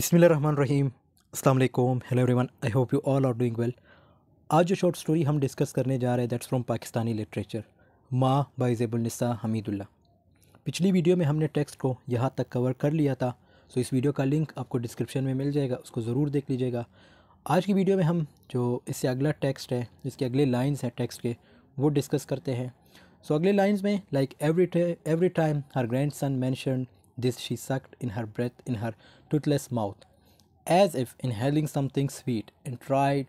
बिसमिल रहीम अल्लाम hello everyone I hope you all are doing well आज जो शॉर्ट स्टोरी हम डिस्कस करने जा रहे हैं that's from Pakistani literature Maa by Zebunnisa Hamidullah पिछली वीडियो में हमने टेक्स्ट को यहाँ तक कवर कर लिया था सो इस वीडियो का लिंक आपको डिस्क्रिप्शन में मिल जाएगा उसको ज़रूर देख लीजिएगा आज की वीडियो में हम जो इससे अगला टेक्स्ट है जिसके अगले लाइन्स हैं टेक्स्ट के वो डिस्कस करते हैं सो so, अगले लाइन्स में like every every time her grand grandson mention This she sucked in her breath in her toothless mouth, as if inhaling something sweet, and tried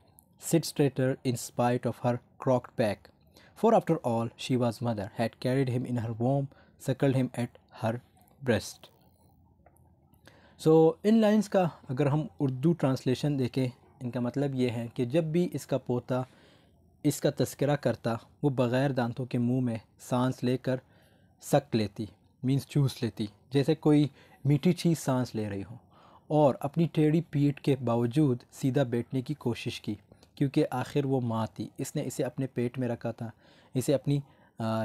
sit straighter in spite of her crocked back. For after all, she was mother, had carried him in her womb, suckled him at her breast. So so, इन lines का अगर हम Urdu translation देखें इनका मतलब ये है कि जब भी इसका पोता इसका तस्करा करता वो बग़ैर दांतों के मुंह में सांस लेकर सक लेती मींस चूस लेती जैसे कोई मीठी चीज़ सांस ले रही हो और अपनी टेढ़ी पीठ के बावजूद सीधा बैठने की कोशिश की क्योंकि आखिर वो माँ थी इसने इसे अपने पेट में रखा था इसे अपनी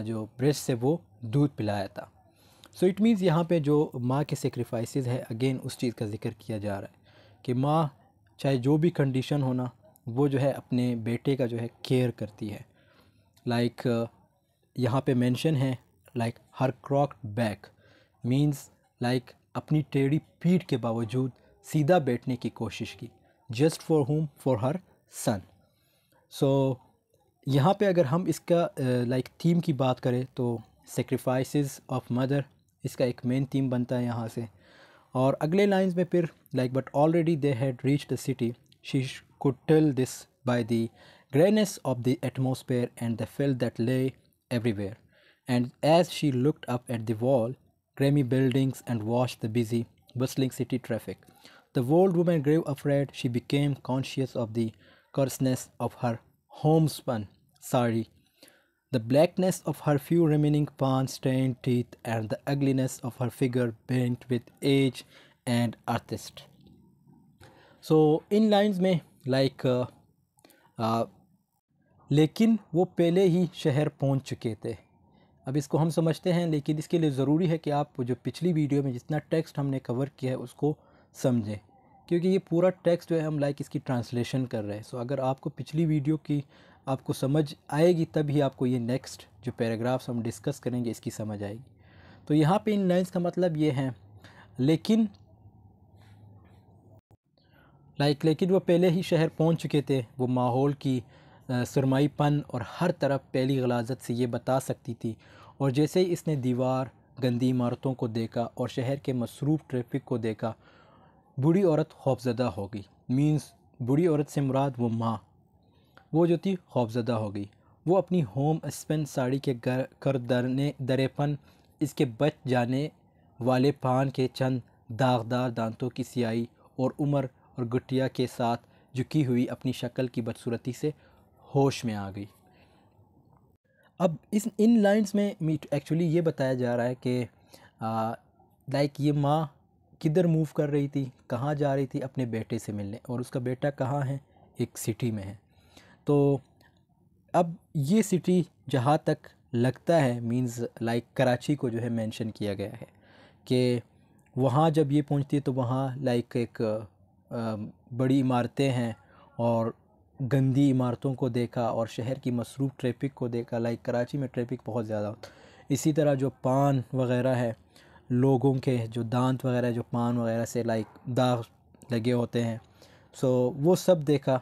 जो ब्रेस्ट से वो दूध पिलाया था सो इट मीन्स यहाँ पे जो माँ के सेक्रीफाइस है अगेन उस चीज़ का जिक्र किया जा रहा है कि माँ चाहे जो भी कंडीशन होना वो जो है अपने बेटे का जो है केयर करती है लाइक like, यहाँ पे मेंशन है like her crook back means like अपनी टेढ़ी पीठ के बावजूद सीधा बैठने की कोशिश की just for home for her son so यहाँ पे अगर हम इसका लाइक uh, थीम की बात करें तो सेक्रीफाइस ऑफ मदर इसका एक मेन थीम बनता है यहाँ से और अगले लाइंस में फिर like but already they had reach the city she could tell this by the of the the and the fill that that lay everywhere. And as she looked up at grimy buildings and watched the busy, bustling city traffic. The old woman grew afraid she became conscious of the coarseness of her homespun sari, the blackness of her few remaining pawn-stained teeth, and the ugliness of her figure bent with age and artist. So in lines may like, uh, uh, लेकिन वो पहले ही शहर पहुंच चुके थे अब इसको हम समझते हैं लेकिन इसके लिए ज़रूरी है कि आप जो पिछली वीडियो में जितना टेक्स्ट हमने कवर किया है उसको समझें क्योंकि ये पूरा टेक्स्ट जो है हम लाइक इसकी ट्रांसलेशन कर रहे हैं सो अगर आपको पिछली वीडियो की आपको समझ आएगी तभी आपको ये नेक्स्ट जो पैराग्राफ्स हम डिस्कस करेंगे इसकी समझ आएगी तो यहाँ पे इन लाइन्स का मतलब ये है लेकिन लाइक लेकिन वो पहले ही शहर पहुँच चुके थे वो माहौल की सरमाईपन और हर तरफ पहली गलाजत से ये बता सकती थी और जैसे ही इसने दीवार गंदी इमारतों को देखा और शहर के मसरूफ़ ट्रैफिक को देखा बूढ़ी औरत खौफजदा हो गई मीन्स बूढ़ी औरत से मुराद वो माँ वो जो थी खौफजदा हो गई वो अपनी होम स्पेन साड़ी के गर कर दरने दरेपन इसके बच जाने वाले पान के चंद दागदार दांतों की सियाही और उम्र और गुटिया के साथ झुकी हुई अपनी शक्ल की बदसूरती से होश में आ गई अब इस इन लाइंस में एक्चुअली ये बताया जा रहा है कि लाइक ये माँ किधर मूव कर रही थी कहाँ जा रही थी अपने बेटे से मिलने और उसका बेटा कहाँ है एक सिटी में है तो अब ये सिटी जहाँ तक लगता है मींस लाइक कराची को जो है मेंशन किया गया है कि वहाँ जब ये पहुँचती है तो वहाँ लाइक एक आ, बड़ी इमारतें हैं और गंदी इमारतों को देखा और शहर की मसरूफ़ ट्रैफिक को देखा लाइक कराची में ट्रैफिक बहुत ज़्यादा होता इसी तरह जो पान वगैरह है लोगों के जो दांत वगैरह जो पान वगैरह से लाइक दाग लगे होते हैं सो वो सब देखा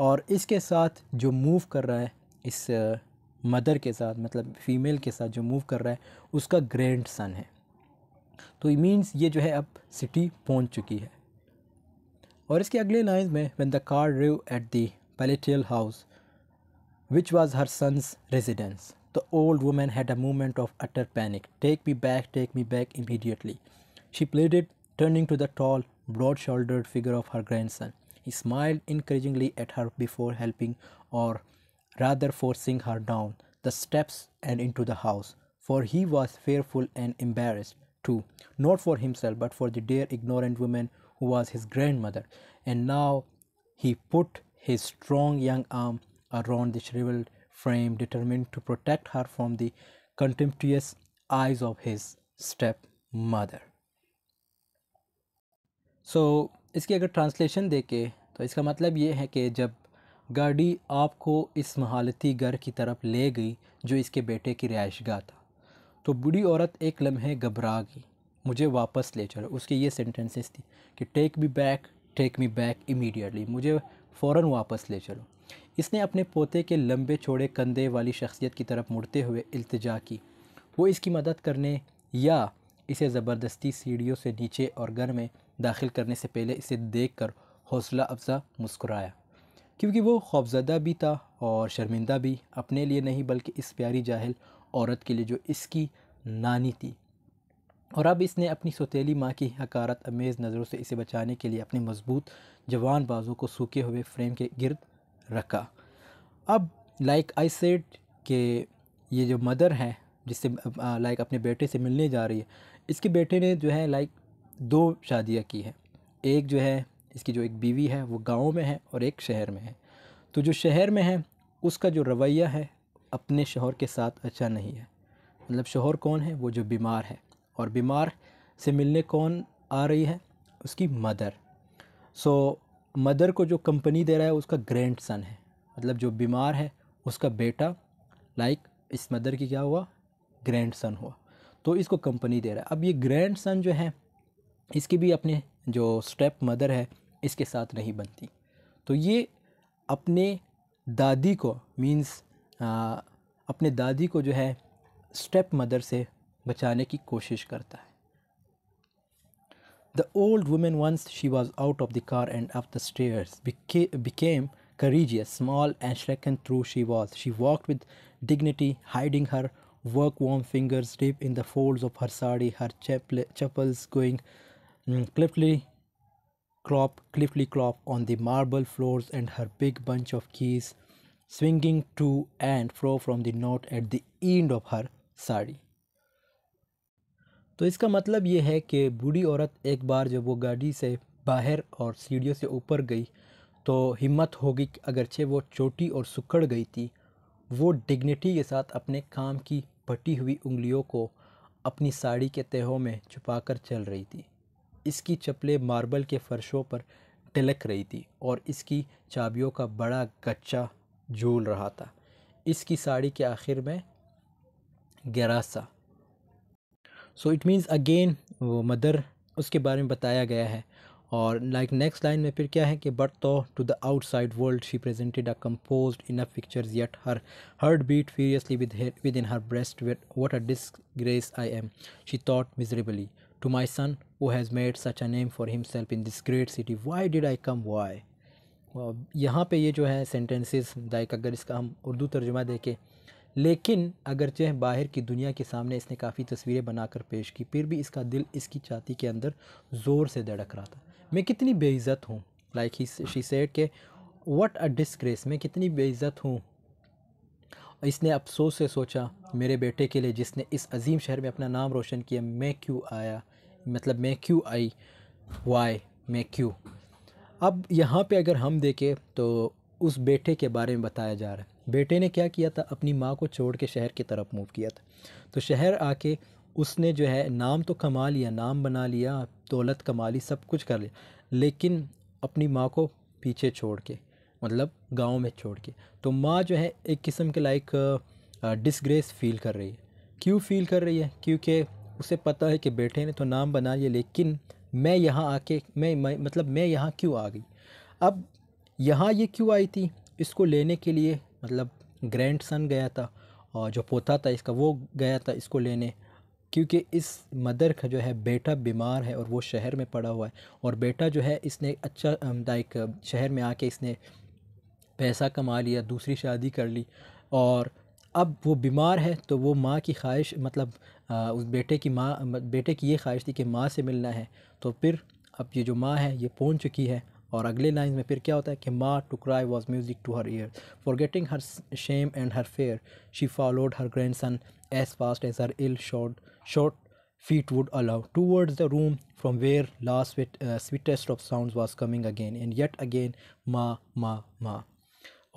और इसके साथ जो मूव कर रहा है इस मदर uh, के साथ मतलब फ़ीमेल के साथ जो मूव कर रहा है उसका ग्रैंड सन है तो ई मीन्स ये जो है अब सिटी पहुंच चुकी है और इसके अगले लाइन में when the car arrive at the palatial house, which was her son's residence. The old woman had a moment of utter panic. Take me back, take me back immediately. She pleaded, turning to the tall, broad shouldered figure of her grandson. He smiled encouragingly at her before helping, or rather forcing her down the steps and into the house, for he was fearful and embarrassed too, not for himself but for the dear ignorant woman who was his grandmother. And now he put his strong young arm around the shriveled frame, determined to protect her from the contemptuous eyes of his stepmother. So so, इसकी अगर translation देखें तो इसका मतलब ये है कि जब गाड़ी आपको इस महालती घर की तरफ ले गई जो इसके बेटे की रिहाइशगाह था तो बूढ़ी औरत एक लम्हे घबरा गई मुझे वापस ले चलो उसकी ये सेंटेंसेस थी कि take me back take me back immediately मुझे फ़ौर वापस ले चलो इसने अपने पोते के लंबे चौड़े कंधे वाली शख्सियत की तरफ मुड़ते हुए अल्तजा की वो इसकी मदद करने या इसे ज़बरदस्ती सीढ़ियों से नीचे और घर में दाखिल करने से पहले इसे देख कर हौसला अफजा मुस्कुराया क्योंकि वो खौफजदा भी था और शर्मिंदा भी अपने लिए नहीं बल्कि इस प्यारी जाहिल औरत के लिए जो इसकी नानी थी और अब इसने अपनी सौतीली माँ की हकारत अमेज़ नज़रों से इसे बचाने के लिए अपने मजबूत जवान बाजों को सूखे हुए फ्रेम के गर्द रखा अब लाइक आई सेड के ये जो मदर है जिससे लाइक अपने बेटे से मिलने जा रही है इसके बेटे ने जो है लाइक दो शादियाँ की हैं एक जो है इसकी जो एक बीवी है वो गाँव में है और एक शहर में है तो जो शहर में है उसका जो रवैया है अपने शोहर के साथ अच्छा नहीं है मतलब शोहर कौन है वो जो बीमार है और बीमार से मिलने कौन आ रही है उसकी मदर सो मदर को जो कंपनी दे रहा है उसका ग्रैंड सन है मतलब जो बीमार है उसका बेटा लाइक इस मदर की क्या हुआ ग्रैंड सन हुआ तो इसको कंपनी दे रहा है अब ये ग्रैंड सन जो है इसकी भी अपने जो स्टेप मदर है इसके साथ नहीं बनती तो ये अपने दादी को मीन्स अपने दादी को जो है स्टेप मदर से बचाने की कोशिश करता है The old woman, once she was out of the car and up the stairs, became, courageous, small and shaken through she was. She walked with dignity, hiding her work worn fingers deep in the folds of her sari, her chapels going mm, cliffly clop, cliffly on the marble floors, and her big bunch of keys swinging to and fro from the knot at the end of her sari. तो इसका मतलब ये है कि बूढ़ी औरत एक बार जब वो गाड़ी से बाहर और सीढ़ियों से ऊपर गई तो हिम्मत होगी अगरचे वो चोटी और सुखड़ गई थी वो डिग्निटी के साथ अपने काम की पटी हुई उंगलियों को अपनी साड़ी के तहों में छुपाकर चल रही थी इसकी चपले मार्बल के फर्शों पर टिलक रही थी और इसकी चाबियों का बड़ा गच्चा झूल रहा था इसकी साड़ी के आखिर में गरासा सो इट मीन्स अगेन वो मदर उसके बारे में बताया गया है और लाइक नेक्स्ट लाइन में फिर क्या है कि बट तो to the outside world she presented a compose in a pictures yet her heart beat furiously with within her breast what a disgrace I am she thought miserably to my son who has made such a for for himself in this great city why did I come why यहाँ पे ये जो है sentences like अगर इसका हम उर्दू तर्जुमा देखें लेकिन अगरचे बाहर की दुनिया के सामने इसने काफ़ी तस्वीरें बनाकर पेश की फिर भी इसका दिल इसकी छाती के अंदर ज़ोर से धड़क रहा था मैं कितनी बेइज़्ज़त हूँ लाइक ही शी सेड के वट अ डिसग्रेस मैं कितनी बेइज़्ज़त हूँ इसने अफसोस से सोचा मेरे बेटे के लिए जिसने इस अजीम शहर में अपना नाम रोशन किया मैं क्यों आया मतलब मैं क्यों आई वाई मैं क्यों अब यहाँ पे अगर हम देखें तो उस बेटे के बारे में बताया जा रहा है बेटे ने क्या किया था अपनी माँ को छोड़ के शहर की तरफ मूव किया था तो शहर आके उसने जो है नाम तो कमा लिया नाम बना लिया दौलत कमा ली सब कुछ कर लिया लेकिन अपनी माँ को पीछे छोड़ के मतलब गांव में छोड़ के तो माँ जो है एक किस्म के लाइक डिसग्रेस फील कर रही है क्यों फील कर रही है क्योंकि उसे पता है कि बेटे ने तो नाम बना लिया लेकिन मैं यहाँ आके मैं, मैं मतलब मैं यहाँ क्यों आ गई अब यहाँ ये क्यों आई थी इसको लेने के लिए मतलब ग्रैंड सन गया था और जो पोता था इसका वो गया था इसको लेने क्योंकि इस मदर का जो है बेटा बीमार है और वो शहर में पड़ा हुआ है और बेटा जो है इसने अच्छा लाइक शहर में आके इसने पैसा कमा लिया दूसरी शादी कर ली और अब वो बीमार है तो वो माँ की ख्वाहिश मतलब आ, उस बेटे की माँ बेटे की ये ख्वाहिश थी कि माँ से मिलना है तो फिर अब ये जो माँ है ये पहुँच चुकी है और अगले लाइन में फिर क्या होता है कि Ma to cry was music to her ear forgetting her shame and her fear she followed her grand grandson as fast as her ill short short feet would allow towards the room from where last sweetest of sound was coming again and yet again Ma Ma मा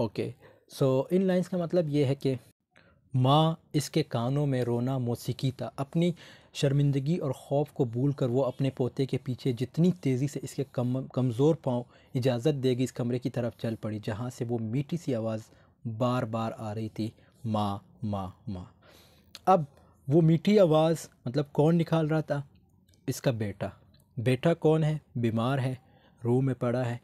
okay so इन lines का मतलब ये है कि माँ इसके कानों में रोना मौसीकी था अपनी शर्मिंदगी और खौफ को भूल कर वो अपने पोते के पीछे जितनी तेज़ी से इसके कम कमज़ोर पाँव इजाज़त देगी इस कमरे की तरफ चल पड़ी जहाँ से वो मीठी सी आवाज़ बार बार आ रही थी माँ माँ माँ अब वो मीठी आवाज़ मतलब कौन निकाल रहा था इसका बेटा बेटा कौन है बीमार है रूह में पड़ा है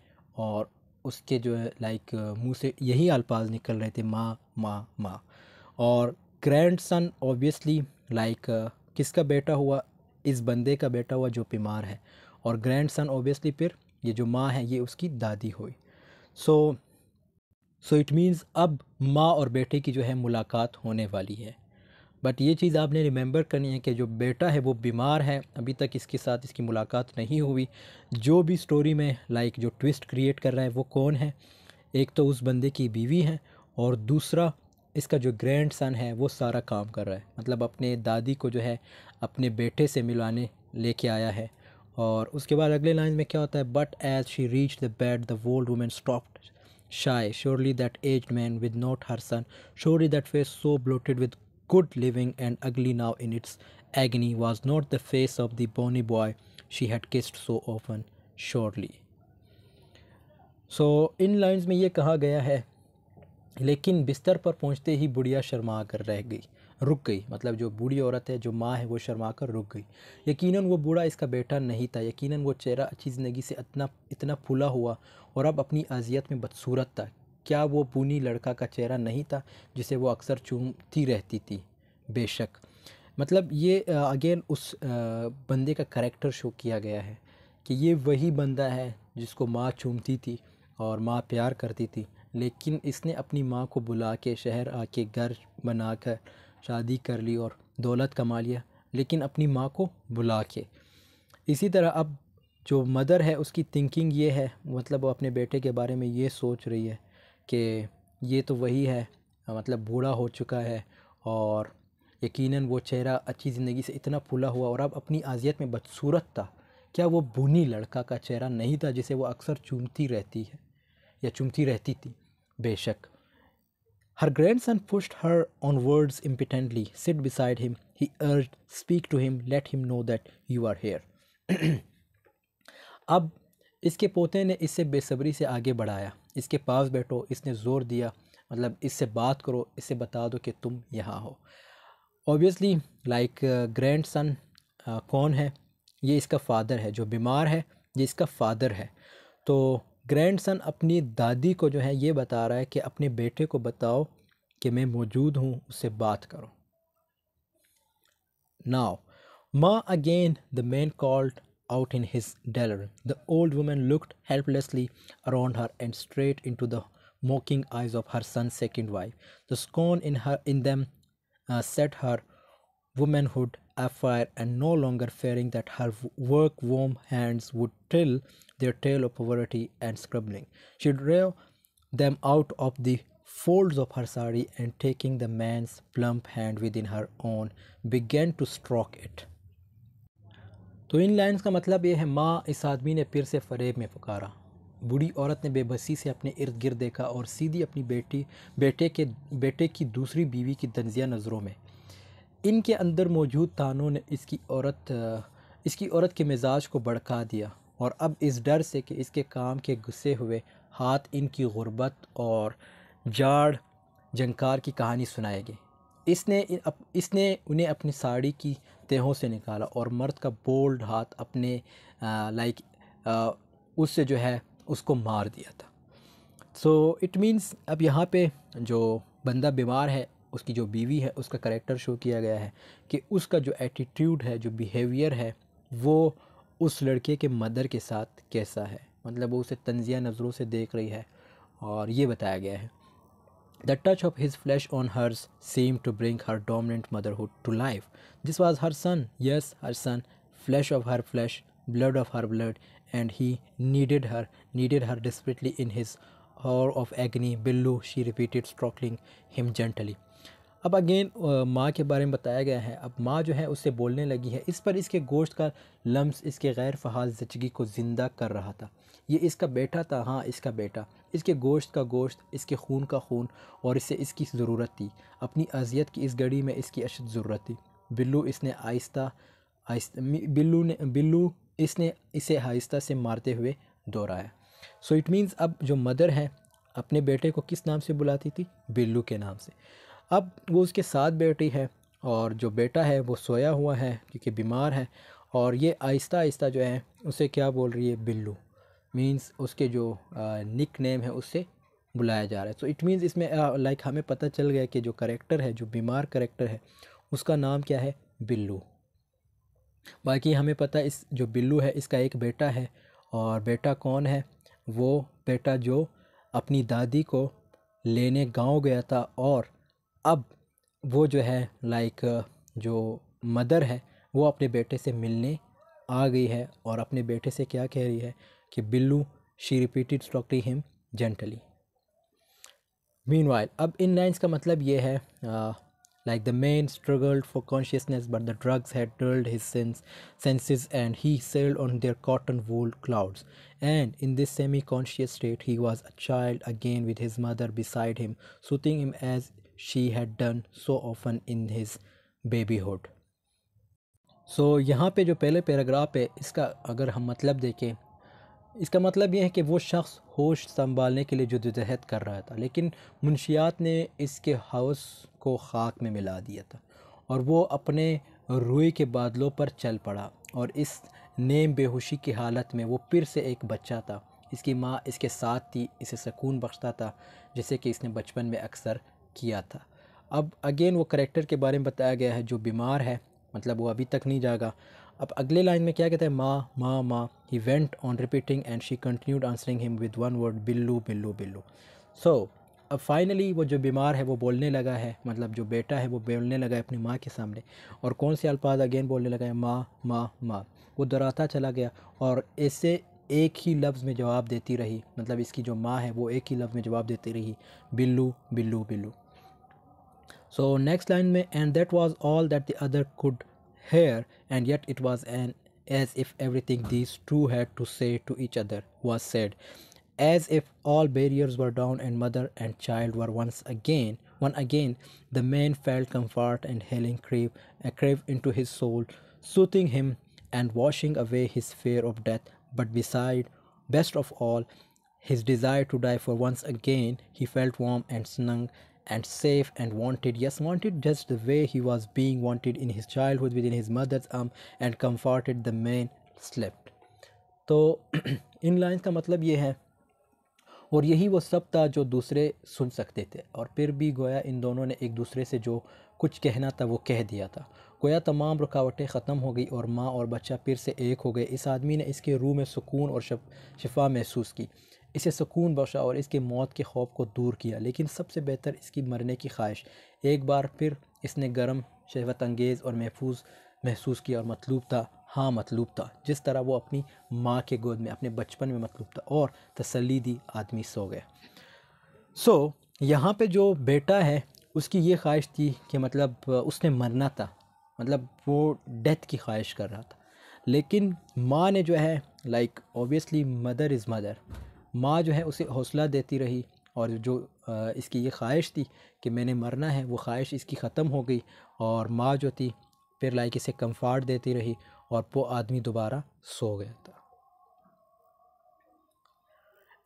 और उसके जो है लाइक मुंह से यही अल्फाज निकल रहे थे माँ माँ माँ और ग्रैंड सन ऑब्वियसली लाइक किसका बेटा हुआ इस बंदे का बेटा हुआ जो बीमार है और ग्रैंड सन ऑब्वियसली फिर ये जो माँ है ये उसकी दादी हुई सो सो इट मीन्स अब माँ और बेटे की जो है मुलाकात होने वाली है बट ये चीज़ आपने रिमेंबर करनी है कि जो बेटा है वो बीमार है अभी तक इसके साथ इसकी मुलाकात नहीं हुई जो भी स्टोरी में लाइक जो ट्विस्ट क्रिएट कर रहा है वो कौन है एक तो उस बंदे की बीवी है और दूसरा इसका जो ग्रैंड सन है वो सारा काम कर रहा है मतलब अपने दादी को जो है अपने बेटे से मिलवाने ले कर आया है और उसके बाद अगले लाइन में क्या होता है but as she reach the bed the old women stopped shy surely that as man with not her son surely that face so bloated with good living and ugly now in its agony was not the face of the bony boy she had kissed so often surely so इन lines में ये कहा गया है लेकिन बिस्तर पर पहुंचते ही बुढ़िया शर्मा कर रह गई रुक गई मतलब जो बूढ़ी औरत है जो माँ है वो शर्मा कर रुक गई यकीनन वो बूढ़ा इसका बेटा नहीं था यकीनन वो चेहरा अच्छी ज़िंदगी से इतना इतना फूला हुआ और अब अपनी अजियत में बदसूरत था क्या वो बूनी लड़का का चेहरा नहीं था जिसे वो अक्सर चूमती रहती थी बेशक मतलब ये अगेन उस बंदे का करेक्टर शो किया गया है कि ये वही बंदा है जिसको माँ चूमती थी और माँ प्यार करती थी लेकिन इसने अपनी माँ को बुला के शहर आके घर बना कर शादी कर ली और दौलत कमा लिया लेकिन अपनी माँ को बुला के इसी तरह अब जो मदर है उसकी थिंकिंग ये है मतलब वो अपने बेटे के बारे में ये सोच रही है कि ये तो वही है मतलब बूढ़ा हो चुका है और यकीनन वो चेहरा अच्छी ज़िंदगी से इतना फूला हुआ और अब अपनी आजियत में बदसूरत था क्या वो बुनी लड़का का चेहरा नहीं था जिसे वो अक्सर चूमती रहती है या चुमती रहती थी बेशक her grand grandson pushed her onwards impatiently sit beside him he urged speak to him let him know that you are here अब इसके पोते ने इससे बेसब्री से आगे बढ़ाया इसके पास बैठो इसने ज़ोर दिया मतलब इससे बात करो इससे बता दो कि तुम यहाँ हो ओबियसली लाइक ग्रैंड सन कौन है ये इसका फादर है जो बीमार है ये इसका फादर है तो ग्रैंड सन अपनी दादी को जो है ये बता रहा है कि अपने बेटे को बताओ कि मैं मौजूद हूँ उससे बात करो now Ma again the man called out in his delirium the old women looked helplessly around her and straight into the mocking eyes of her son second wife the scorn in her in them set her womanhood afire and no longer fearing that her work warm hands would tell their tale of poverty and scribbling. She drew them out of the folds of her sari and taking the man's plump hand within her own began to stroke it. तो इन lines का मतलब ये है माँ इस आदमी ने फिर से फरेब में पुकारा बूढ़ी औरत ने बेबसी से अपने इर्द गिर्द देखा और सीधी अपनी बेटी बेटे के बेटे की दूसरी बीवी की तंजिया नज़रों में इनके अंदर मौजूद तानों ने इसकी औरत इसकी औरत के मिजाज को भड़का दिया और अब इस डर से कि इसके काम के गुस्से हुए हाथ इनकी गुर्बत और जाड़ जंकार की कहानी सुनाएगी इसने इसने उन्हें अपनी साड़ी की तेहों से निकाला और मर्द का बोल्ड हाथ अपने लाइक उससे जो है उसको मार दिया था सो इट मीन्स अब यहाँ पे जो बंदा बीमार है उसकी जो बीवी है उसका करेक्टर शो किया गया है कि उसका जो एटीट्यूड है जो बिहेवियर है वो उस लड़के के मदर के साथ कैसा है मतलब वो उसे तंजिया नज़रों से देख रही है और ये बताया गया है the touch of his flesh on hers seemed to bring her dominant motherhood to life this was her son yes her son flesh of her flesh blood of her blood and he needed her needed her desperately in his hour of agony Billu she repeated stroking him gently अब अगेन माँ के बारे में बताया गया है अब माँ जो है उससे बोलने लगी है इस पर इसके गोश्त का लम्स इसके गैर फहाल जचगी को ज़िंदा कर रहा था ये इसका बेटा था हाँ इसका बेटा इसके गोश्त का गोश्त इसके खून का खून और इससे इसकी ज़रूरत थी अपनी अजियत की इस घड़ी में इसकी अशद ज़रूरत थी बिल्लू इसने आहिस्ता आहिस्ता बिल्लू ने बिल्लू इसने इसे आहिस्ता से मारते हुए दोहराया सो इट मीन्स अब जो मदर है अपने बेटे को किस नाम से बुलाती थी बिल्लू के नाम से अब वो उसके साथ बैठी है और जो बेटा है वो सोया हुआ है क्योंकि बीमार है और ये आहिस्ता आहिस्ता जो है उसे क्या बोल रही है बिल्लू मींस उसके जो निक नेम है उससे बुलाया जा रहा है सो इट मींस इसमें लाइक हमें पता चल गया कि जो करेक्टर है जो बीमार करेक्टर है उसका नाम क्या है बिल्लू बाकी हमें पता इस जो बिल्लू है इसका एक बेटा है और बेटा कौन है वो बेटा जो अपनी दादी को लेने गांव गया था और अब वो जो है लाइक जो मदर है वो अपने बेटे से मिलने आ गई है और अपने बेटे से क्या कह रही है कि Billu she repeated stroking him gently mean अब इन लाइन्स का मतलब ये है like the man struggled for consciousness but the drugs had dulled his sense senses and he sailed on their cotton wool clouds and in this semi conscious state he was a child again with his mother beside him soothing him as she had done so often in his babyhood. So so, यहाँ पे जो पहले paragraph है इसका अगर हम मतलब देखें इसका मतलब यह है कि वो शख्स होश संभालने के लिए जदोजहद कर रहा था लेकिन मुंशियात ने इसके हौस को खाक में मिला दिया था और वो अपने रुई के बादलों पर चल पड़ा और इस नेम बेहोशी की हालत में वो फिर से एक बच्चा था इसकी माँ इसके साथ थी इसे सकून बख्शता था जैसे कि इसने बचपन में अक्सर किया था अब अगेन वो करेक्टर के बारे में बताया गया है जो बीमार है मतलब वो अभी तक नहीं जागा अब अगले लाइन में क्या कहता है Ma Ma Ma he went on repeating and she continued answering him with one word Billu Billu Billu so अब फाइनली वो जो बीमार है वो बोलने लगा है मतलब जो बेटा है वो बोलने लगा है अपनी माँ के सामने और कौन से अल्फाज अगेन बोलने लगा है माँ माँ माँ वो दोहराता चला गया और ऐसे एक ही लफ्ज़ में जवाब देती रही मतलब इसकी जो माँ है वो एक ही लफ्ज़ में जवाब देती रही Billu Billu Billu So next line may and that was all that the other could hear and yet it was an as if everything these two had to say to each other was said as if all barriers were down and mother and child were once again one again the man felt comfort and healing crave a crave into his soul soothing him and washing away his fear of death but beside best of all his desire to die for once again he felt warm and snug and safe and wanted yes wanted just the way he was being wanted in his childhood within his mother's arm and comforted the man slept तो इन lines का मतलब ये है और यही वो सब था जो दूसरे सुन सकते थे और फिर भी गोया इन दोनों ने एक दूसरे से जो कुछ कहना था वो कह दिया था गोया तमाम रुकावटें ख़त्म हो गई और माँ और बच्चा फिर से एक हो गए इस आदमी ने इसके रूह में सुकून और शफ शिफा महसूस की इसे सुकून बख्शा और इसके मौत के खौफ को दूर किया लेकिन सबसे बेहतर इसकी मरने की ख्वाहिश एक बार फिर इसने गर्म शहवत अंगेज़ और महफूज महसूस किया और मतलूब था हाँ मतलूब था जिस तरह वो अपनी माँ के गोद में अपने बचपन में मतलूब था और तसली दी आदमी सो गया सो so, यहाँ पे जो बेटा है उसकी ये ख्वाहिश थी कि मतलब उसने मरना था मतलब वो डेथ की ख्वाहिश कर रहा था लेकिन माँ ने जो है like obviously mother is mother माँ जो है उसे हौसला देती रही और जो इसकी ये ख्वाहिश थी कि मैंने मरना है वो ख्वाहिश इसकी ख़त्म हो गई और माँ जो थी फिर लाइक इसे कम्फर्ट देती रही और वो आदमी दोबारा सो गया था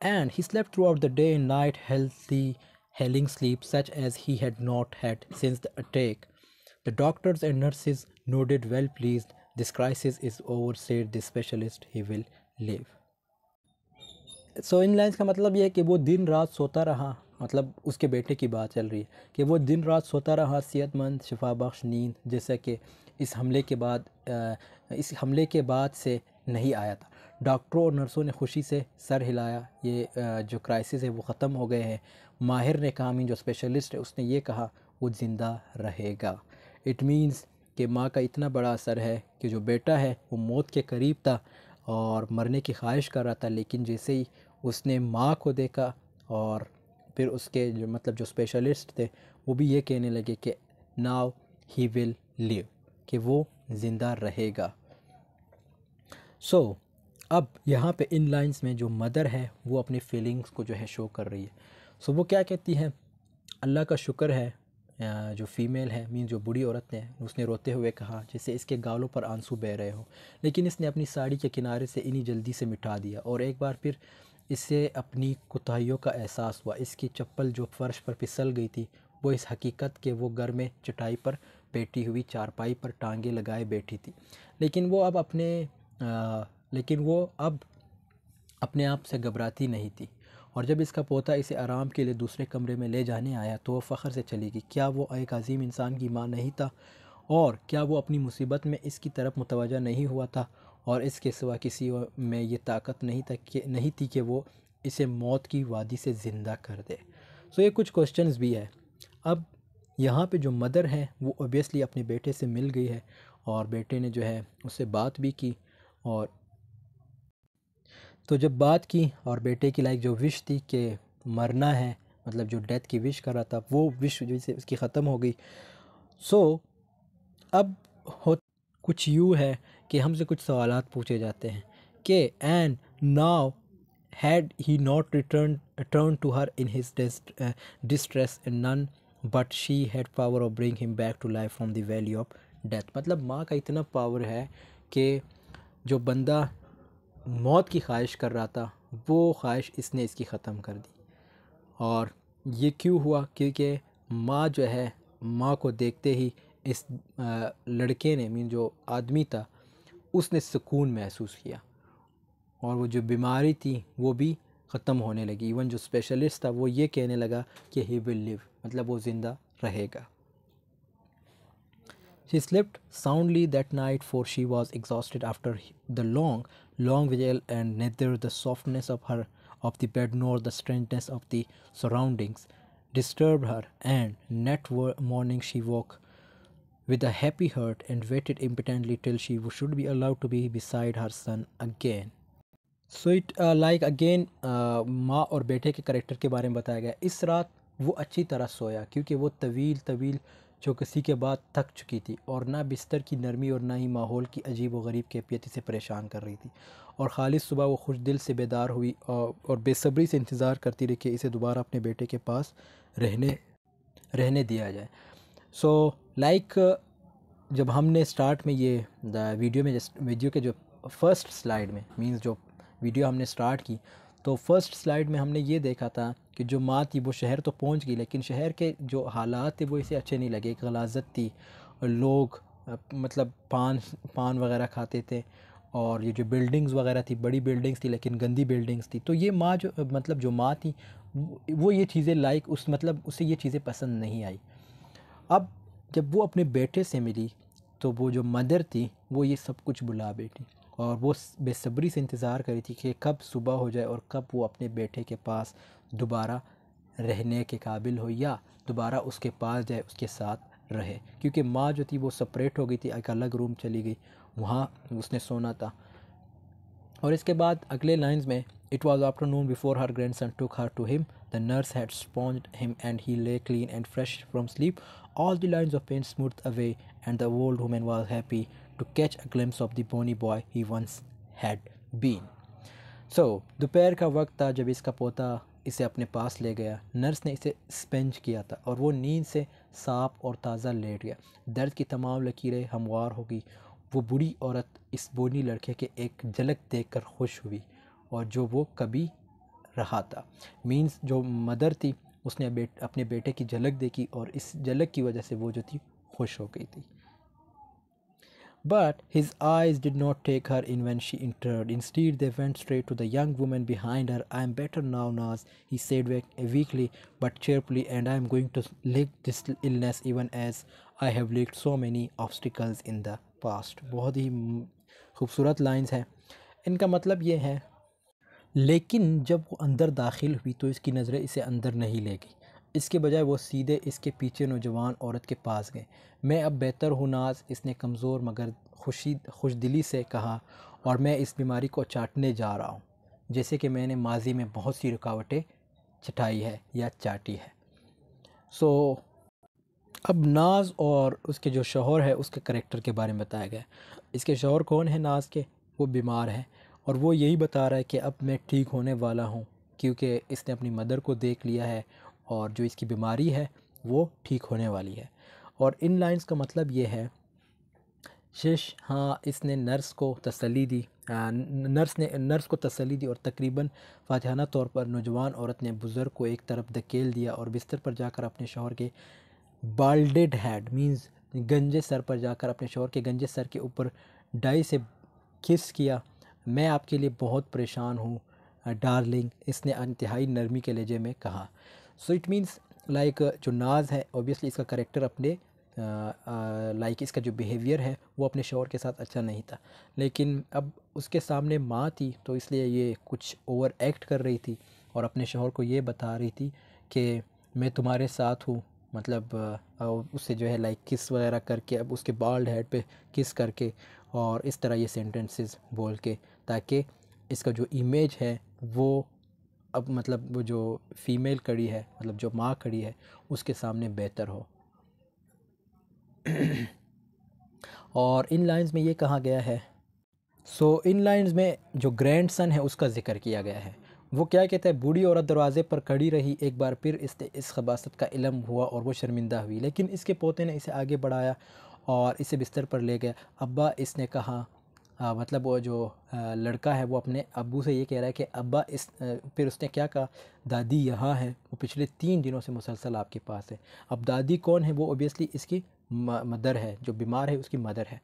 and he slept throughout the day and night healthy healing sleep such as he had not had since the attack the doctors and nurses nodded well please this crisis is over said the specialist he will live so इन lines का मतलब ये है कि वो दिन रात सोता रहा मतलब उसके बेटे की बात चल रही है कि वो दिन रात सोता रहा सेहतमंद शफा बख्श नींद जैसा कि इस हमले के बाद इस हमले के बाद से नहीं आया था डॉक्टरों और नर्सों ने खुशी से सर हिलाया ये जो क्राइसिस है वो ख़त्म हो गए हैं माहिर ने काम जो स्पेशलिस्ट है उसने ये कहा वो ज़िंदा रहेगा इट मीन्स कि माँ का इतना बड़ा असर है कि जो बेटा है वो मौत के करीब था और मरने की ख्वाहिश कर रहा था लेकिन जैसे ही उसने माँ को देखा और फिर उसके जो मतलब जो स्पेशलिस्ट थे वो भी ये कहने लगे कि नाव ही विल लिव कि वो ज़िंदा रहेगा सो so, अब यहाँ पे इन लाइंस में जो मदर है वो अपनी फीलिंग्स को जो है शो कर रही है सो so, वो क्या कहती है अल्लाह का शुक्र है जो फ़ीमेल है मीन जो बुढ़ी औरत ने उसने रोते हुए कहा जैसे इसके गालों पर आंसू बह रहे हो लेकिन इसने अपनी साड़ी के किनारे से इन्हीं जल्दी से मिटा दिया और एक बार फिर इसे अपनी कोताहियों का एहसास हुआ इसकी चप्पल जो फ़र्श पर फिसल गई थी वो इस हकीकत के वो घर में चटाई पर बैठी हुई चारपाई पर टांगे लगाए बैठी थी लेकिन वो अब अपने आ, लेकिन वो अब अपने आप से घबराती नहीं थी और जब इसका पोता इसे आराम के लिए दूसरे कमरे में ले जाने आया तो वह फ़ख्र से चली गई क्या वो एक अजीम इंसान की माँ नहीं था और क्या वो अपनी मुसीबत में इसकी तरफ मुतवजा नहीं हुआ था और इसके सिवा किसी में ये ताकत नहीं था कि नहीं थी कि वो इसे मौत की वादी से ज़िंदा कर दे सो ये कुछ क्वेश्चन भी है अब यहाँ पे जो मदर है वो ओबियसली अपने बेटे से मिल गई है और बेटे ने जो है उससे बात भी की और तो जब बात की और बेटे की लाइक जो विश थी कि मरना है मतलब जो डेथ की विश कर रहा था वो विश जैसे उसकी ख़त्म हो गई सो so, अब हो कुछ यूँ है कि हमसे कुछ सवाल पूछे जाते हैं कि and now had he not return turned to her in his distress and none but she had power of bring him back to life from the valley of death मतलब माँ का इतना पावर है कि जो बंदा मौत की ख्वाहिश कर रहा था वो ख्वाहिश इसने इसकी ख़त्म कर दी और ये क्यों हुआ क्योंकि माँ जो है माँ को देखते ही इस लड़के ने मीन जो आदमी था उसने सुकून महसूस किया और वो जो बीमारी थी वो भी ख़त्म होने लगी इवन जो स्पेशलिस्ट था वो ये कहने लगा कि ही विल लिव मतलब वो ज़िंदा रहेगा she slept soundly that night for she was exhausted after the long long vigil and neither the softness of her of the bed nor the strangeness of the surroundings disturb her and next morning she woke with a happy heart and waited impatiently till she should be allowed to be beside her son again. So it like again माँ और बेटे के character के बारे में बताया गया इस रात वो अच्छी तरह सोया क्योंकि वो तवील तवील चौकसी के बाद थक चुकी थी और ना बिस्तर की नरमी और ना ही माहौल की अजीब व गरीब कैफियत से परेशान कर रही थी और खालिद सुबह वो खुश दिल से बेदार हुई और बेसब्री से इंतज़ार करती रही कि इसे दोबारा अपने बेटे के पास रहने रहने दिया जाए सो so, लाइक uh, जब हमने स्टार्ट में ये वीडियो में वीडियो के जो फर्स्ट स्लाइड में मींस जो वीडियो हमने स्टार्ट की तो फर्स्ट स्लाइड में हमने ये देखा था कि जो माँ थी वो शहर तो पहुँच गई लेकिन शहर के जो हालात थे वो इसे अच्छे नहीं लगे गलाजत थी और लोग मतलब पान पान वगैरह खाते थे और ये जो बिल्डिंग्स वगैरह थी बड़ी बिल्डिंग्स थी लेकिन गंदी बिल्डिंग्स थी तो ये माँ जो मतलब जो माँ थी वो ये चीज़ें लाइक उस मतलब उसे ये चीज़ें पसंद नहीं आई अब जब वो अपने बेटे से मिली तो वो जो मदर थी वो ये सब कुछ बुला बैठी और वो बेसब्री से इंतज़ार कर रही थी कि कब सुबह हो जाए और कब वो अपने बेटे के पास दोबारा रहने के काबिल हो या दोबारा उसके पास जाए उसके साथ रहे क्योंकि माँ जो थी वो सेपरेट हो गई थी एक अलग रूम चली गई वहाँ उसने सोना था और इसके बाद अगले लाइंस में it was afternoon before her grand सन हर टू हिम The nurse had sponged him and he lay clean and fresh from sleep. All the lines of pain smoothed away, and the old woman was happy to catch a glimpse of the bony boy he once had been. So so, दोपहर का वक्त था जब इसका पोता इसे अपने पास ले गया नर्स ने इसे स्पेंज किया था और वो नींद से साफ और ताज़ा लेट गया दर्द की तमाम लकीरें हमवार होगी वो बूढ़ी औरत इस बोनी लड़के के एक झलक देखकर खुश हुई और जो वो कभी रहा था मीन्स जो मदर थी उसने बेट, अपने बेटे की झलक देखी और इस झलक की वजह से वो जो थी खुश हो गई थी but his eyes did not take her in one she entered instead they went straight to the young women behind her I am better now Naz he said weakly but cheerfully and I am going to live this illness even as I have live so many obstacles in the past बहुत ही खूबसूरत lines हैं इनका मतलब ये है लेकिन जब वो अंदर दाखिल हुई तो इसकी नज़रें इसे अंदर नहीं ले गई इसके बजाय वो सीधे इसके पीछे नौजवान औरत के पास गए मैं अब बेहतर हूँ नाज इसने कमज़ोर मगर खुशी खुश दिली से कहा और मैं इस बीमारी को चाटने जा रहा हूँ जैसे कि मैंने माजी में बहुत सी रुकावटें चटाई है या चाटी है सो अब नाज और उसके जो शोहर है उसके करेक्टर के बारे में बताया गया इसके शोहर कौन है नाज के वो बीमार हैं और वो यही बता रहा है कि अब मैं ठीक होने वाला हूँ क्योंकि इसने अपनी मदर को देख लिया है और जो इसकी बीमारी है वो ठीक होने वाली है और इन लाइंस का मतलब ये है शीश हाँ इसने नर्स को तसली दी नर्स ने नर्स को तसली दी और तकरीबन फातहाना तौर पर नौजवान औरत ने बुज़ुर्ग को एक तरफ धकेल दिया और बिस्तर पर जाकर अपने शोहर के बाल्डेड हैड मींस गंजे सर पर जाकर अपने शोहर के गंजे सर के ऊपर डाई से किस किया मैं आपके लिए बहुत परेशान हूँ डार्लिंग इसने अनतहाई नरमी के लहजे में कहा सो इट मीन्स लाइक जो नाज है ओबियसली इसका करेक्टर अपने लाइक इसका जो बिहेवियर है वो अपने शोर के साथ अच्छा नहीं था लेकिन अब उसके सामने माँ थी तो इसलिए ये कुछ ओवर एक्ट कर रही थी और अपने शोहर को ये बता रही थी कि मैं तुम्हारे साथ हूँ मतलब उससे जो है लाइक किस वगैरह करके अब उसके बाल्ड हेड पे किस करके और इस तरह ये सेंटेंसेस बोल के ताकि इसका जो इमेज है वो अब मतलब वो जो फ़ीमेल कड़ी है मतलब जो माँ कड़ी है उसके सामने बेहतर हो और इन लाइंस में ये कहा गया है सो so, इन लाइंस में जो ग्रैंड सन है उसका जिक्र किया गया है वो क्या कहता है बूढ़ी औरत दरवाज़े पर खड़ी रही एक बार फिर इसने इस खबासत का इलम हुआ और वो शर्मिंदा हुई लेकिन इसके पोते ने इसे आगे बढ़ाया और इसे बिस्तर पर ले गया अब्बा इसने कहा आ, हाँ, मतलब वो जो आ, लड़का है वो अपने अबू से ये कह रहा है कि अब्बा इस आ, फिर उसने क्या कहा दादी यहाँ है वो पिछले तीन दिनों से मुसलसल आपके पास है अब दादी कौन है वो ओबियसली इसकी मदर है जो बीमार है उसकी मदर है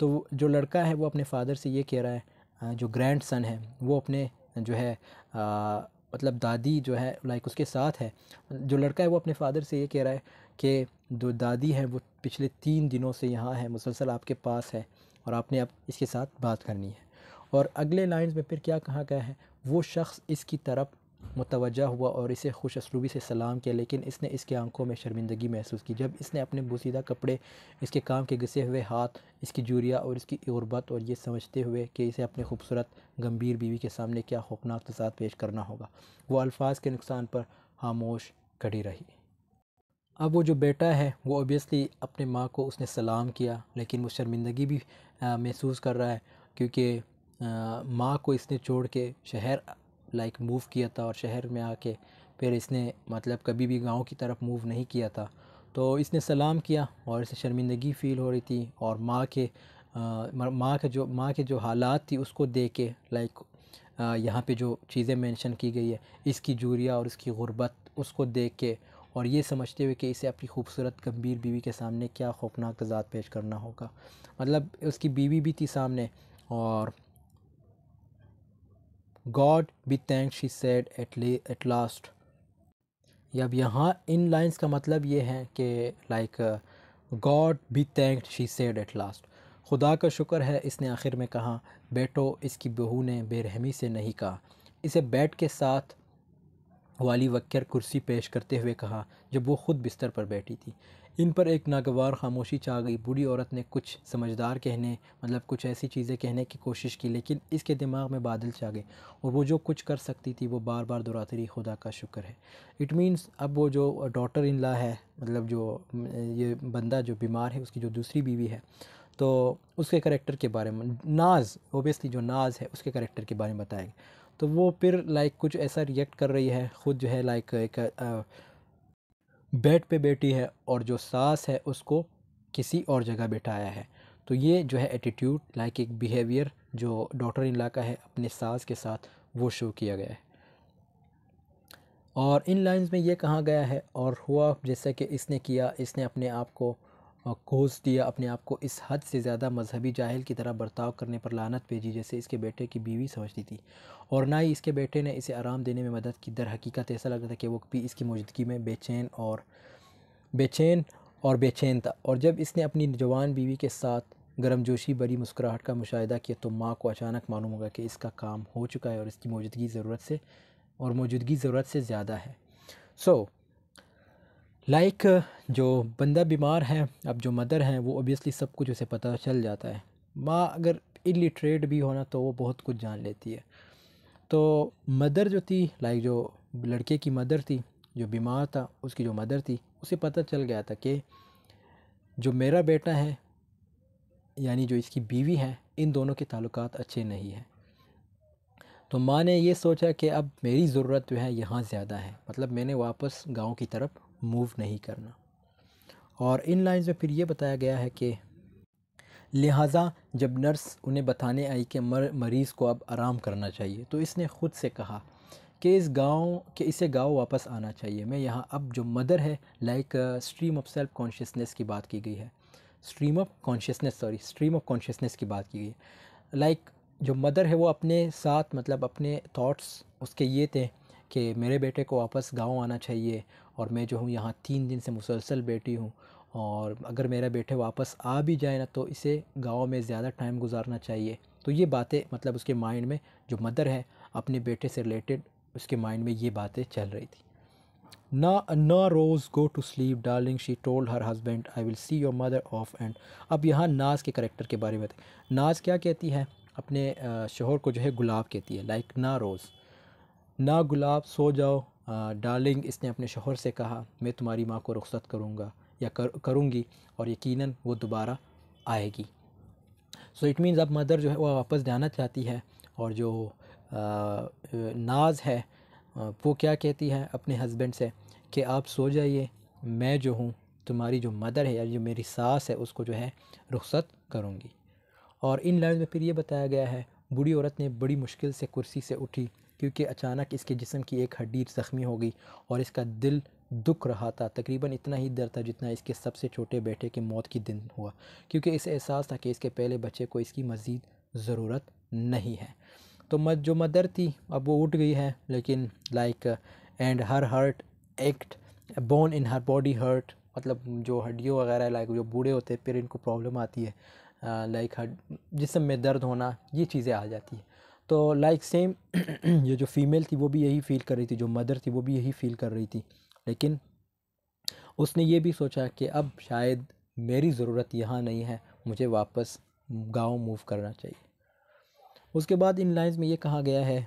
तो जो लड़का है वो अपने फादर से ये कह रहा है जो ग्रैंड सन है वो अपने जो है मतलब दादी जो है लाइक उसके साथ है जो लड़का है वो अपने फादर से ये कह रहा है कि जो दादी है वो पिछले तीन दिनों से यहाँ है मुसलसल आपके पास है और आपने अब इसके साथ बात करनी है और अगले लाइंस में फिर क्या कहा गया है वो शख्स इसकी तरफ मुतवजा हुआ और इसे खुश असलूबी से सलाम किया लेकिन इसने इसके आंखों में शर्मिंदगी महसूस की जब इसने अपने बोसीदा कपड़े इसके काम के घसे हुए हाथ इसकी जूरिया और इसकी गुरबत और ये समझते हुए कि इसे अपने खूबसूरत गंभीर बीवी के सामने क्या खौफनाक तजाद पेश करना होगा वो अल्फाज के नुकसान पर खामोश खड़ी रही अब वो जो बेटा है वो ओबियसली अपने माँ को उसने सलाम किया लेकिन वो शर्मिंदगी भी महसूस कर रहा है क्योंकि माँ को इसने छोड़ के शहर लाइक मूव किया था और शहर में आके फिर इसने मतलब कभी भी गांव की तरफ मूव नहीं किया था तो इसने सलाम किया और इसे शर्मिंदगी फ़ील हो रही थी और माँ के माँ के जो माँ के जो हालात थी उसको देख के लाइक यहाँ पे जो चीज़ें मेंशन की गई है इसकी जूरिया और इसकी गुर्बत उसको देख के और ये समझते हुए कि इसे अपनी खूबसूरत गंभीर बीवी के सामने क्या खौफनाक तजाद पेश करना होगा मतलब उसकी बीवी भी थी सामने और God be thank she said at last अब यहाँ इन लाइंस का मतलब ये है कि like God be thanked she said at last खुदा का शुक्र है इसने आखिर में कहा बेटो इसकी बहू ने बेरहमी से नहीं कहा इसे बैट के साथ वाली वक्र कुर्सी पेश करते हुए कहा जब वो ख़ुद बिस्तर पर बैठी थी इन पर एक नागवार खामोशी छा गई बूढ़ी औरत ने कुछ समझदार कहने मतलब कुछ ऐसी चीज़ें कहने की कोशिश की लेकिन इसके दिमाग में बादल छा गए और वो जो कुछ कर सकती थी वो बार बार दोहराती रही खुदा का शुक्र है इट मीनस अब वो जो डॉटर इन ला है मतलब जो ये बंदा जो बीमार है उसकी जो दूसरी बीवी है तो उसके करेक्टर के बारे में नाज ओबियसली जो नाज है उसके करेक्टर के बारे में गया तो वो फिर लाइक कुछ ऐसा रिएक्ट कर रही है ख़ुद जो है लाइक एक बेड पे बैठी है और जो सास है उसको किसी और जगह बैठाया है तो ये जो है एटीट्यूड लाइक एक बिहेवियर जो डॉटर इन का है अपने सास के साथ वो शो किया गया है और इन लाइंस में ये कहा गया है और हुआ जैसे कि इसने किया इसने अपने आप को कोस दिया अपने आप को इस हद से ज़्यादा मजहबी जाहिल की तरह बर्ताव करने पर लानत भेजी जैसे इसके बेटे की बीवी समझती थी और ना ही इसके बेटे ने इसे आराम देने में मदद की दर हकीकत ऐसा लग रहा था कि वो भी इसकी मौजूदगी में बेचैन और बेचैन और बेचैन था और जब इसने अपनी जवान बीवी के साथ गर्मजोशी बड़ी मुस्कुराहट का मुशाह किया तो माँ को अचानक मालूम होगा कि इसका काम हो चुका है और इसकी मौजूदगी ज़रूरत से और मौजूदगी ज़रूरत से ज़्यादा है so so, like like, uh, जो बंदा बीमार है अब जो मदर हैं वो ओबियसली सब कुछ उसे पता चल जाता है माँ अगर इलिटरेट भी होना तो वो बहुत कुछ जान लेती है तो मदर जो थी लाइक जो लड़के की मदर थी जो बीमार था उसकी जो मदर थी उसे पता चल गया था कि जो मेरा बेटा है यानी जो इसकी बीवी है इन दोनों के ताल्लुक अच्छे नहीं हैं तो माँ ने ये सोचा कि अब मेरी ज़रूरत जो है यहाँ ज़्यादा है मतलब मैंने वापस गांव की तरफ मूव नहीं करना और इन लाइंस में फिर ये बताया गया है कि लिहाजा जब नर्स उन्हें बताने आई कि मर मरीज़ को अब आराम करना चाहिए तो इसने ख़ुद से कहा कि इस गांव के इसे गांव वापस आना चाहिए मैं यहाँ अब जो मदर है like stream of self consciousness की बात की गई है stream of consciousness sorry stream of consciousness की बात की गई लाइक like, जो मदर है वो अपने साथ मतलब अपने थॉट्स उसके ये थे कि मेरे बेटे को वापस गांव आना चाहिए और मैं जो हूँ यहाँ तीन दिन से मुसलसल बैठी हूँ और अगर मेरा बेटे वापस आ भी जाए ना तो इसे गाँव में ज़्यादा टाइम गुजारना चाहिए तो ये बातें मतलब उसके माइंड में जो मदर है अपने बेटे से रिलेटेड उसके माइंड में ये बातें चल रही थी ना ना रोज़ go to sleep darling she told her husband I will see your mother off and अब यहाँ नाज के करेक्टर के बारे में नाज क्या कहती है अपने शोहर को जो है गुलाब कहती है लाइक ना रोज़ ना गुलाब सो जाओ डार्लिंग इसने अपने शोहर से कहा मैं तुम्हारी माँ को रुख्सत करूँगा या कर करूँगी और यकीनन वो दोबारा आएगी सो इट मीन्स अब मदर जो है वो वापस जाना चाहती है और जो आ, नाज है वो क्या कहती है अपने हस्बैंड से कि आप सो जाइए मैं जो हूँ तुम्हारी जो मदर है या जो मेरी सास है उसको जो है रुखसत करूँगी और इन लाइन में फिर ये बताया गया है बूढ़ी औरत ने बड़ी मुश्किल से कुर्सी से उठी क्योंकि अचानक इसके जिसम की एक हड्डी ज़ख्मी हो गई और इसका दिल दुख रहा था तकरीबन इतना ही दर्द था जितना इसके सबसे छोटे बेटे के मौत की दिन हुआ क्योंकि इसे एहसास था कि इसके पहले बच्चे को इसकी मज़ीद ज़रूरत नहीं है तो मद जो मदर थी अब वो उठ गई है लेकिन like and her hurt act bone in her body hurt मतलब जो हड्डियों वगैरह लाइक जो बूढ़े होते हैं फिर इनको प्रॉब्लम आती है लाइक uh, हड जिसम में दर्द होना ये चीज़ें आ जाती है तो लाइक सेम ये जो फीमेल थी वो भी यही फील कर रही थी जो मदर थी वो भी यही फील कर रही थी लेकिन उसने ये भी सोचा कि अब शायद मेरी ज़रूरत यहाँ नहीं है मुझे वापस गांव मूव करना चाहिए उसके बाद इन लाइंस में ये कहा गया है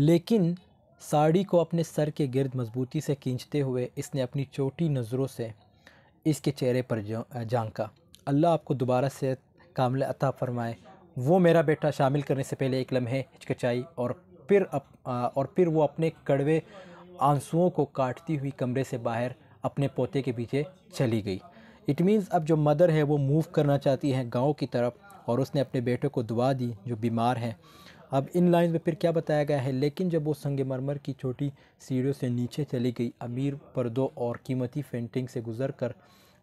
लेकिन साड़ी को अपने सर के गर्द मजबूती से खींचते हुए इसने अपनी चोटी नज़रों से इसके चेहरे पर झांका अल्लाह आपको दोबारा से कामले अता फरमाए वो मेरा बेटा शामिल करने से पहले एक लम्हे हिचकचाई और फिर अप, आ, और फिर वो अपने कड़वे आंसुओं को काटती हुई कमरे से बाहर अपने पोते के पीछे चली गई इट मीन्स अब जो मदर है वो मूव करना चाहती हैं गांव की तरफ और उसने अपने बेटे को दुआ दी जो बीमार हैं अब इन लाइन में फिर क्या बताया गया है लेकिन जब वो संग मरमर की छोटी सीढ़ियों से नीचे चली गई अमीर पर्दों और कीमती पेंटिंग से गुजर कर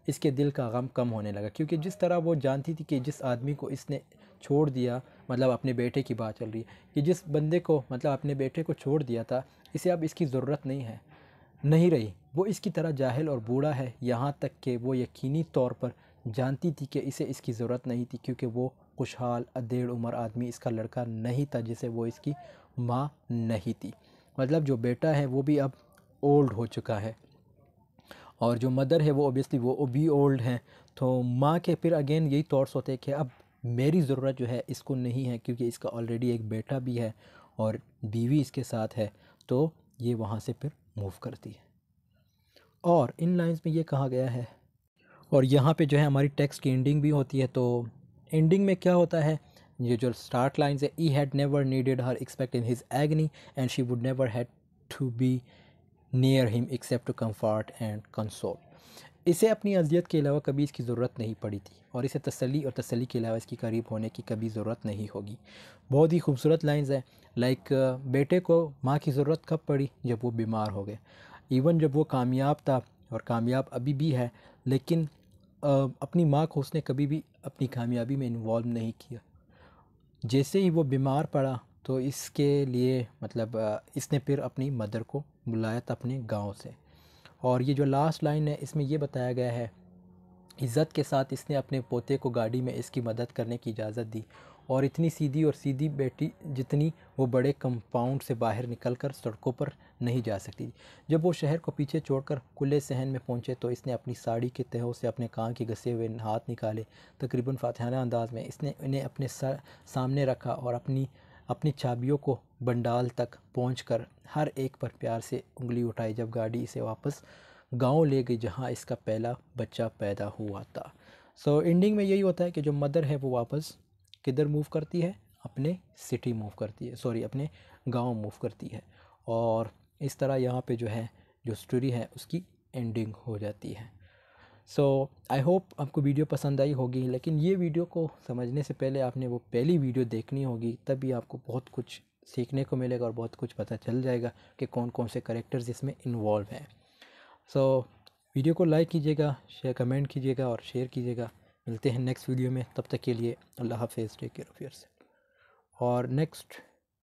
इसके दिल का गम कम होने लगा क्योंकि जिस तरह वो जानती थी कि जिस आदमी को इसने छोड़ दिया मतलब अपने बेटे की बात चल रही है कि जिस बंदे को मतलब अपने बेटे को छोड़ दिया था इसे अब इसकी ज़रूरत नहीं है नहीं रही वो इसकी तरह जाहिल और बूढ़ा है यहाँ तक कि वो यकीनी तौर पर जानती थी कि इसे इसकी ज़रूरत नहीं थी क्योंकि वो खुशहाल अधेड़ उम्र आदमी इसका लड़का नहीं था जिसे वो इसकी माँ नहीं थी मतलब जो बेटा है वो भी अब ओल्ड हो चुका है और जो मदर है वो ओबियसली वो भी ओल्ड हैं तो माँ के फिर अगेन यही थॉट्स होते हैं कि अब मेरी ज़रूरत जो है इसको नहीं है क्योंकि इसका ऑलरेडी एक बेटा भी है और बीवी इसके साथ है तो ये वहाँ से फिर मूव करती है और इन लाइंस में ये कहा गया है और यहाँ पे जो है हमारी टेक्स्ट की एंडिंग भी होती है तो एंडिंग में क्या होता है ये जो स्टार्ट लाइन्स है he had never needed her expect in his agony and she would never had to be near him except to comfort and console इसे अपनी अजियत के अलावा कभी इसकी ज़रूरत नहीं पड़ी थी और इसे तसली और तसली के अलावा इसकी करीब होने की कभी ज़रूरत नहीं होगी बहुत ही खूबसूरत लाइंस हैं लाइक बेटे को माँ की ज़रूरत कब पड़ी जब वो बीमार हो गए इवन जब वो कामयाब था और कामयाब अभी भी है लेकिन अपनी माँ को उसने कभी भी अपनी कामयाबी में इन्वॉल्व नहीं किया जैसे ही वो बीमार पड़ा तो इसके लिए मतलब इसने फिर अपनी मदर को बुलाया था अपने गांव से और ये जो लास्ट लाइन है इसमें ये बताया गया है इज़्ज़त के साथ इसने अपने पोते को गाड़ी में इसकी मदद करने की इजाज़त दी और इतनी सीधी और सीधी बेटी जितनी वो बड़े कंपाउंड से बाहर निकलकर सड़कों पर नहीं जा सकती जब वो शहर को पीछे छोड़कर खुले सहन में पहुंचे तो इसने अपनी साड़ी के तहों से अपने कान के घसे हुए हाथ निकाले तकरीबन फातहाना अंदाज में इसने इन्हें अपने सामने रखा और अपनी अपनी चाबियों को बंडाल तक पहुँच हर एक पर प्यार से उंगली उठाई जब गाड़ी इसे वापस गांव ले गई जहां इसका पहला बच्चा पैदा हुआ था सो so, एंडिंग में यही होता है कि जो मदर है वो वापस किधर मूव करती है अपने सिटी मूव करती है सॉरी अपने गांव मूव करती है और इस तरह यहाँ पे जो है जो स्टोरी है उसकी एंडिंग हो जाती है सो आई होप आपको वीडियो पसंद आई होगी लेकिन ये वीडियो को समझने से पहले आपने वो पहली वीडियो देखनी होगी तभी आपको बहुत कुछ सीखने को मिलेगा और बहुत कुछ पता चल जाएगा कि कौन कौन से करेक्टर्स इसमें इन्वॉल्व हैं सो so, वीडियो को लाइक कीजिएगा शेयर कमेंट कीजिएगा और शेयर कीजिएगा मिलते हैं नेक्स्ट वीडियो में तब तक के लिए अल्लाह हाफिज़ टेक केयर ऑफ़ योर और नेक्स्ट